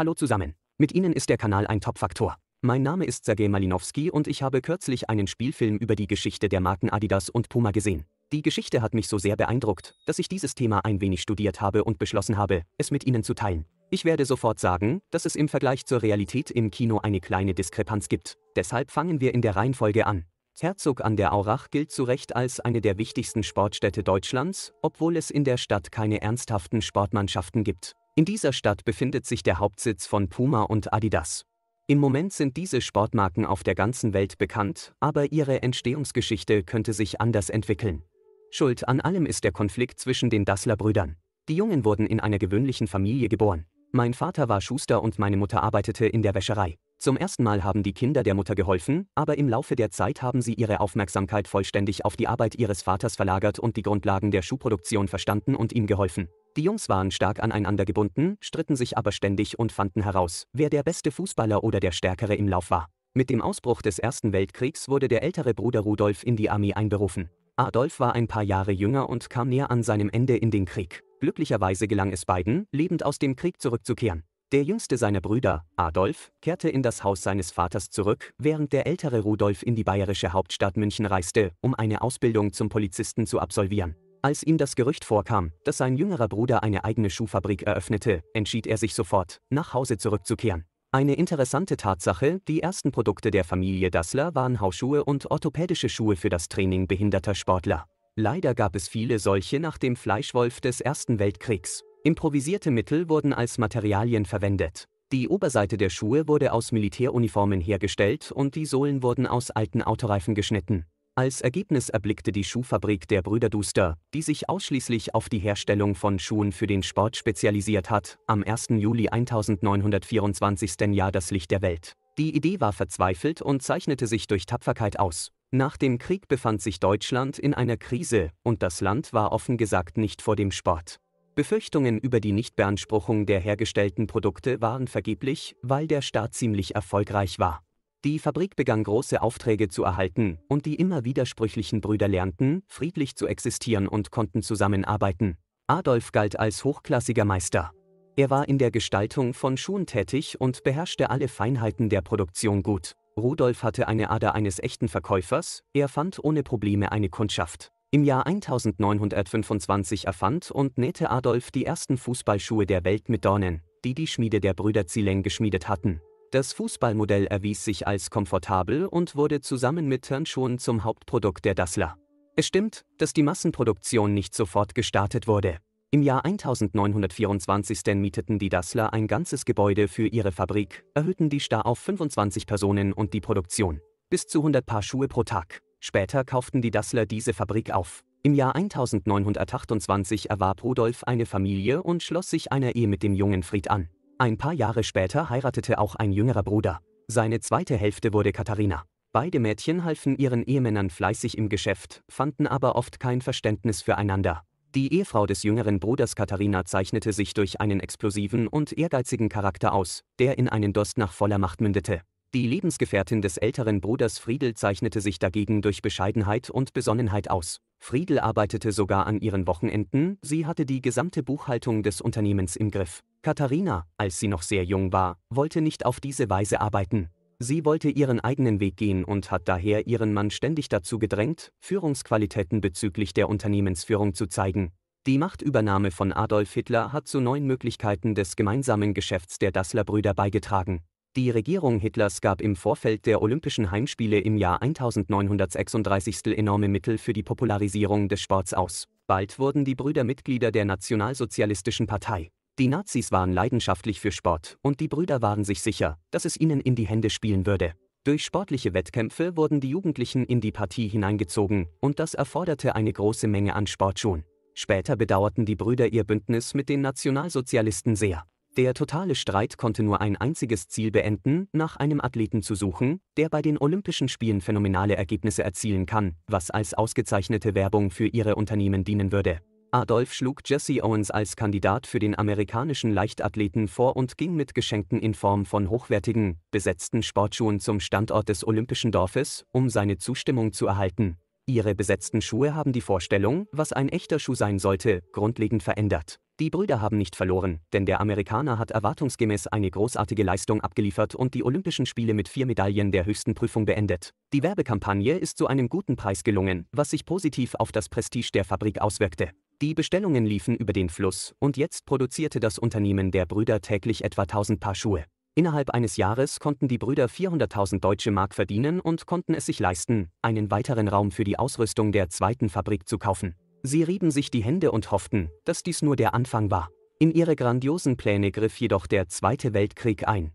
Hallo zusammen. Mit Ihnen ist der Kanal ein Top-Faktor. Mein Name ist Sergei Malinowski und ich habe kürzlich einen Spielfilm über die Geschichte der Marken Adidas und Puma gesehen. Die Geschichte hat mich so sehr beeindruckt, dass ich dieses Thema ein wenig studiert habe und beschlossen habe, es mit Ihnen zu teilen. Ich werde sofort sagen, dass es im Vergleich zur Realität im Kino eine kleine Diskrepanz gibt. Deshalb fangen wir in der Reihenfolge an. Herzog an der Aurach gilt zu Recht als eine der wichtigsten Sportstädte Deutschlands, obwohl es in der Stadt keine ernsthaften Sportmannschaften gibt. In dieser Stadt befindet sich der Hauptsitz von Puma und Adidas. Im Moment sind diese Sportmarken auf der ganzen Welt bekannt, aber ihre Entstehungsgeschichte könnte sich anders entwickeln. Schuld an allem ist der Konflikt zwischen den Dassler-Brüdern. Die Jungen wurden in einer gewöhnlichen Familie geboren. Mein Vater war Schuster und meine Mutter arbeitete in der Wäscherei. Zum ersten Mal haben die Kinder der Mutter geholfen, aber im Laufe der Zeit haben sie ihre Aufmerksamkeit vollständig auf die Arbeit ihres Vaters verlagert und die Grundlagen der Schuhproduktion verstanden und ihm geholfen. Die Jungs waren stark aneinander gebunden, stritten sich aber ständig und fanden heraus, wer der beste Fußballer oder der Stärkere im Lauf war. Mit dem Ausbruch des Ersten Weltkriegs wurde der ältere Bruder Rudolf in die Armee einberufen. Adolf war ein paar Jahre jünger und kam näher an seinem Ende in den Krieg. Glücklicherweise gelang es beiden, lebend aus dem Krieg zurückzukehren. Der jüngste seiner Brüder, Adolf, kehrte in das Haus seines Vaters zurück, während der ältere Rudolf in die bayerische Hauptstadt München reiste, um eine Ausbildung zum Polizisten zu absolvieren. Als ihm das Gerücht vorkam, dass sein jüngerer Bruder eine eigene Schuhfabrik eröffnete, entschied er sich sofort, nach Hause zurückzukehren. Eine interessante Tatsache, die ersten Produkte der Familie Dassler waren Hausschuhe und orthopädische Schuhe für das Training behinderter Sportler. Leider gab es viele solche nach dem Fleischwolf des Ersten Weltkriegs. Improvisierte Mittel wurden als Materialien verwendet. Die Oberseite der Schuhe wurde aus Militäruniformen hergestellt und die Sohlen wurden aus alten Autoreifen geschnitten. Als Ergebnis erblickte die Schuhfabrik der Brüder Duster, die sich ausschließlich auf die Herstellung von Schuhen für den Sport spezialisiert hat, am 1. Juli 1924. Jahr das Licht der Welt. Die Idee war verzweifelt und zeichnete sich durch Tapferkeit aus. Nach dem Krieg befand sich Deutschland in einer Krise und das Land war offen gesagt nicht vor dem Sport. Befürchtungen über die Nichtbeanspruchung der hergestellten Produkte waren vergeblich, weil der Staat ziemlich erfolgreich war. Die Fabrik begann große Aufträge zu erhalten, und die immer widersprüchlichen Brüder lernten, friedlich zu existieren und konnten zusammenarbeiten. Adolf galt als hochklassiger Meister. Er war in der Gestaltung von Schuhen tätig und beherrschte alle Feinheiten der Produktion gut. Rudolf hatte eine Ader eines echten Verkäufers, er fand ohne Probleme eine Kundschaft. Im Jahr 1925 erfand und nähte Adolf die ersten Fußballschuhe der Welt mit Dornen, die die Schmiede der Brüder Zielen geschmiedet hatten. Das Fußballmodell erwies sich als komfortabel und wurde zusammen mit Turnschuhen zum Hauptprodukt der Dassler. Es stimmt, dass die Massenproduktion nicht sofort gestartet wurde. Im Jahr 1924 mieteten die Dassler ein ganzes Gebäude für ihre Fabrik, erhöhten die Star auf 25 Personen und die Produktion. Bis zu 100 Paar Schuhe pro Tag. Später kauften die Dassler diese Fabrik auf. Im Jahr 1928 erwarb Rudolf eine Familie und schloss sich einer Ehe mit dem jungen Fried an. Ein paar Jahre später heiratete auch ein jüngerer Bruder. Seine zweite Hälfte wurde Katharina. Beide Mädchen halfen ihren Ehemännern fleißig im Geschäft, fanden aber oft kein Verständnis füreinander. Die Ehefrau des jüngeren Bruders Katharina zeichnete sich durch einen explosiven und ehrgeizigen Charakter aus, der in einen Durst nach voller Macht mündete. Die Lebensgefährtin des älteren Bruders Friedel zeichnete sich dagegen durch Bescheidenheit und Besonnenheit aus. Friedel arbeitete sogar an ihren Wochenenden, sie hatte die gesamte Buchhaltung des Unternehmens im Griff. Katharina, als sie noch sehr jung war, wollte nicht auf diese Weise arbeiten. Sie wollte ihren eigenen Weg gehen und hat daher ihren Mann ständig dazu gedrängt, Führungsqualitäten bezüglich der Unternehmensführung zu zeigen. Die Machtübernahme von Adolf Hitler hat zu neuen Möglichkeiten des gemeinsamen Geschäfts der Dassler-Brüder beigetragen. Die Regierung Hitlers gab im Vorfeld der Olympischen Heimspiele im Jahr 1936 enorme Mittel für die Popularisierung des Sports aus. Bald wurden die Brüder Mitglieder der Nationalsozialistischen Partei. Die Nazis waren leidenschaftlich für Sport und die Brüder waren sich sicher, dass es ihnen in die Hände spielen würde. Durch sportliche Wettkämpfe wurden die Jugendlichen in die Partie hineingezogen und das erforderte eine große Menge an Sportschuhen. Später bedauerten die Brüder ihr Bündnis mit den Nationalsozialisten sehr. Der totale Streit konnte nur ein einziges Ziel beenden, nach einem Athleten zu suchen, der bei den Olympischen Spielen phänomenale Ergebnisse erzielen kann, was als ausgezeichnete Werbung für ihre Unternehmen dienen würde. Adolf schlug Jesse Owens als Kandidat für den amerikanischen Leichtathleten vor und ging mit Geschenken in Form von hochwertigen, besetzten Sportschuhen zum Standort des Olympischen Dorfes, um seine Zustimmung zu erhalten. Ihre besetzten Schuhe haben die Vorstellung, was ein echter Schuh sein sollte, grundlegend verändert. Die Brüder haben nicht verloren, denn der Amerikaner hat erwartungsgemäß eine großartige Leistung abgeliefert und die Olympischen Spiele mit vier Medaillen der höchsten Prüfung beendet. Die Werbekampagne ist zu einem guten Preis gelungen, was sich positiv auf das Prestige der Fabrik auswirkte. Die Bestellungen liefen über den Fluss und jetzt produzierte das Unternehmen der Brüder täglich etwa 1000 Paar Schuhe. Innerhalb eines Jahres konnten die Brüder 400.000 deutsche Mark verdienen und konnten es sich leisten, einen weiteren Raum für die Ausrüstung der zweiten Fabrik zu kaufen. Sie rieben sich die Hände und hofften, dass dies nur der Anfang war. In ihre grandiosen Pläne griff jedoch der Zweite Weltkrieg ein.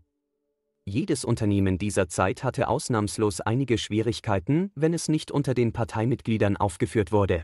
Jedes Unternehmen dieser Zeit hatte ausnahmslos einige Schwierigkeiten, wenn es nicht unter den Parteimitgliedern aufgeführt wurde.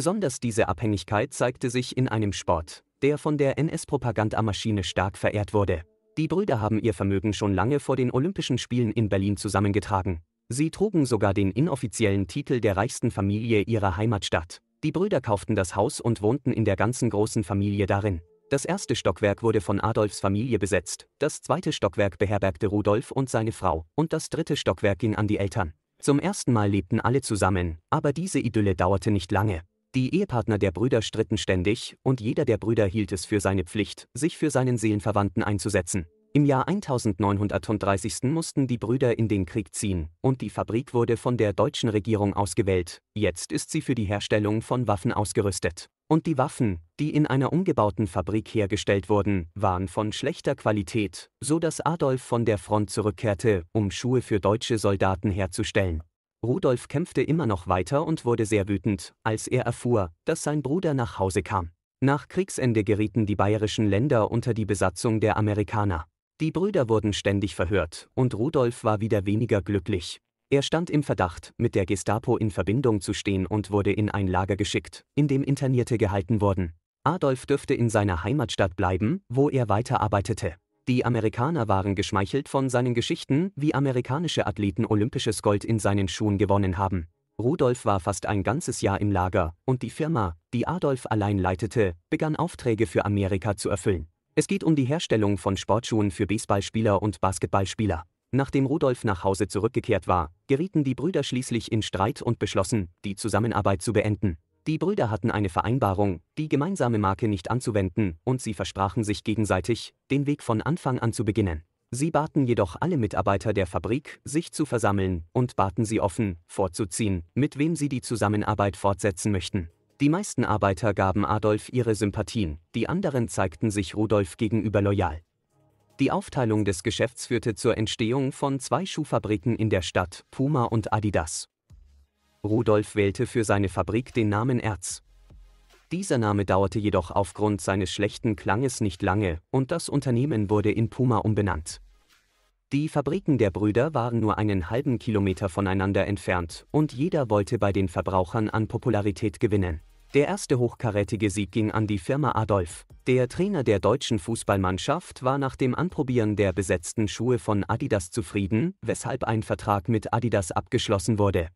Besonders diese Abhängigkeit zeigte sich in einem Sport, der von der NS-Propagandamaschine stark verehrt wurde. Die Brüder haben ihr Vermögen schon lange vor den Olympischen Spielen in Berlin zusammengetragen. Sie trugen sogar den inoffiziellen Titel der reichsten Familie ihrer Heimatstadt. Die Brüder kauften das Haus und wohnten in der ganzen großen Familie darin. Das erste Stockwerk wurde von Adolfs Familie besetzt, das zweite Stockwerk beherbergte Rudolf und seine Frau, und das dritte Stockwerk ging an die Eltern. Zum ersten Mal lebten alle zusammen, aber diese Idylle dauerte nicht lange. Die Ehepartner der Brüder stritten ständig, und jeder der Brüder hielt es für seine Pflicht, sich für seinen Seelenverwandten einzusetzen. Im Jahr 1938 mussten die Brüder in den Krieg ziehen, und die Fabrik wurde von der deutschen Regierung ausgewählt. Jetzt ist sie für die Herstellung von Waffen ausgerüstet. Und die Waffen, die in einer umgebauten Fabrik hergestellt wurden, waren von schlechter Qualität, so dass Adolf von der Front zurückkehrte, um Schuhe für deutsche Soldaten herzustellen. Rudolf kämpfte immer noch weiter und wurde sehr wütend, als er erfuhr, dass sein Bruder nach Hause kam. Nach Kriegsende gerieten die bayerischen Länder unter die Besatzung der Amerikaner. Die Brüder wurden ständig verhört, und Rudolf war wieder weniger glücklich. Er stand im Verdacht, mit der Gestapo in Verbindung zu stehen und wurde in ein Lager geschickt, in dem Internierte gehalten wurden. Adolf dürfte in seiner Heimatstadt bleiben, wo er weiterarbeitete. Die Amerikaner waren geschmeichelt von seinen Geschichten, wie amerikanische Athleten olympisches Gold in seinen Schuhen gewonnen haben. Rudolf war fast ein ganzes Jahr im Lager, und die Firma, die Adolf allein leitete, begann Aufträge für Amerika zu erfüllen. Es geht um die Herstellung von Sportschuhen für Baseballspieler und Basketballspieler. Nachdem Rudolf nach Hause zurückgekehrt war, gerieten die Brüder schließlich in Streit und beschlossen, die Zusammenarbeit zu beenden. Die Brüder hatten eine Vereinbarung, die gemeinsame Marke nicht anzuwenden, und sie versprachen sich gegenseitig, den Weg von Anfang an zu beginnen. Sie baten jedoch alle Mitarbeiter der Fabrik, sich zu versammeln, und baten sie offen, vorzuziehen, mit wem sie die Zusammenarbeit fortsetzen möchten. Die meisten Arbeiter gaben Adolf ihre Sympathien, die anderen zeigten sich Rudolf gegenüber loyal. Die Aufteilung des Geschäfts führte zur Entstehung von zwei Schuhfabriken in der Stadt, Puma und Adidas. Rudolf wählte für seine Fabrik den Namen Erz. Dieser Name dauerte jedoch aufgrund seines schlechten Klanges nicht lange, und das Unternehmen wurde in Puma umbenannt. Die Fabriken der Brüder waren nur einen halben Kilometer voneinander entfernt, und jeder wollte bei den Verbrauchern an Popularität gewinnen. Der erste hochkarätige Sieg ging an die Firma Adolf. Der Trainer der deutschen Fußballmannschaft war nach dem Anprobieren der besetzten Schuhe von Adidas zufrieden, weshalb ein Vertrag mit Adidas abgeschlossen wurde.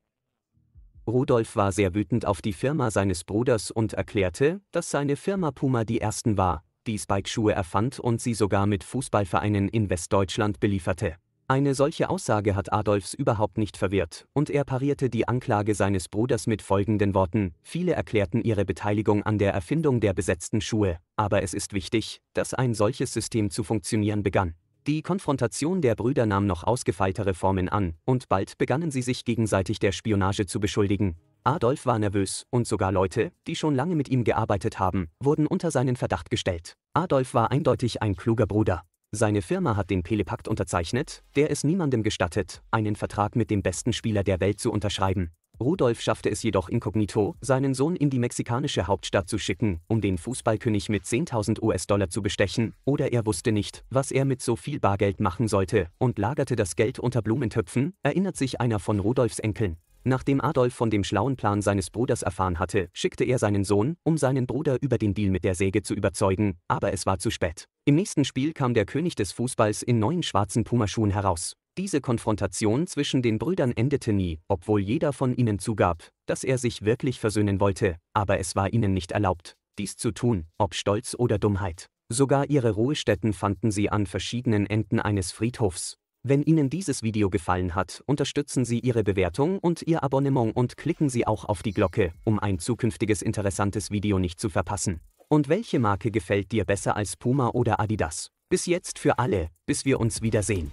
Rudolf war sehr wütend auf die Firma seines Bruders und erklärte, dass seine Firma Puma die ersten war, die Spike-Schuhe erfand und sie sogar mit Fußballvereinen in Westdeutschland belieferte. Eine solche Aussage hat Adolfs überhaupt nicht verwirrt, und er parierte die Anklage seines Bruders mit folgenden Worten, viele erklärten ihre Beteiligung an der Erfindung der besetzten Schuhe, aber es ist wichtig, dass ein solches System zu funktionieren begann. Die Konfrontation der Brüder nahm noch ausgefeiltere Formen an, und bald begannen sie sich gegenseitig der Spionage zu beschuldigen. Adolf war nervös, und sogar Leute, die schon lange mit ihm gearbeitet haben, wurden unter seinen Verdacht gestellt. Adolf war eindeutig ein kluger Bruder. Seine Firma hat den Pelepakt unterzeichnet, der es niemandem gestattet, einen Vertrag mit dem besten Spieler der Welt zu unterschreiben. Rudolf schaffte es jedoch inkognito, seinen Sohn in die mexikanische Hauptstadt zu schicken, um den Fußballkönig mit 10.000 US-Dollar zu bestechen, oder er wusste nicht, was er mit so viel Bargeld machen sollte, und lagerte das Geld unter Blumentöpfen, erinnert sich einer von Rudolfs Enkeln. Nachdem Adolf von dem schlauen Plan seines Bruders erfahren hatte, schickte er seinen Sohn, um seinen Bruder über den Deal mit der Säge zu überzeugen, aber es war zu spät. Im nächsten Spiel kam der König des Fußballs in neuen schwarzen Pumaschuhen heraus. Diese Konfrontation zwischen den Brüdern endete nie, obwohl jeder von ihnen zugab, dass er sich wirklich versöhnen wollte, aber es war ihnen nicht erlaubt, dies zu tun, ob Stolz oder Dummheit. Sogar ihre Ruhestätten fanden sie an verschiedenen Enden eines Friedhofs. Wenn Ihnen dieses Video gefallen hat, unterstützen Sie Ihre Bewertung und Ihr Abonnement und klicken Sie auch auf die Glocke, um ein zukünftiges interessantes Video nicht zu verpassen. Und welche Marke gefällt dir besser als Puma oder Adidas? Bis jetzt für alle, bis wir uns wiedersehen.